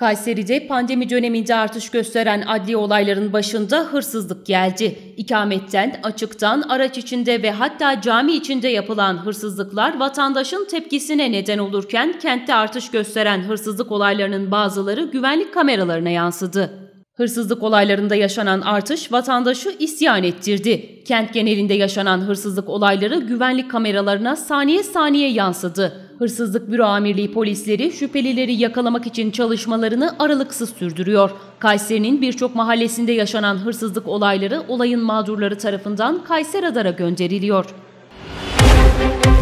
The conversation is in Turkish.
Kayseri'de pandemi döneminde artış gösteren adli olayların başında hırsızlık geldi. İkametten, açıktan, araç içinde ve hatta cami içinde yapılan hırsızlıklar vatandaşın tepkisine neden olurken kentte artış gösteren hırsızlık olaylarının bazıları güvenlik kameralarına yansıdı. Hırsızlık olaylarında yaşanan artış vatandaşı isyan ettirdi. Kent genelinde yaşanan hırsızlık olayları güvenlik kameralarına saniye saniye yansıdı. Hırsızlık Büro Amirliği polisleri şüphelileri yakalamak için çalışmalarını aralıksız sürdürüyor. Kayseri'nin birçok mahallesinde yaşanan hırsızlık olayları olayın mağdurları tarafından Kayser Adar'a gönderiliyor. Müzik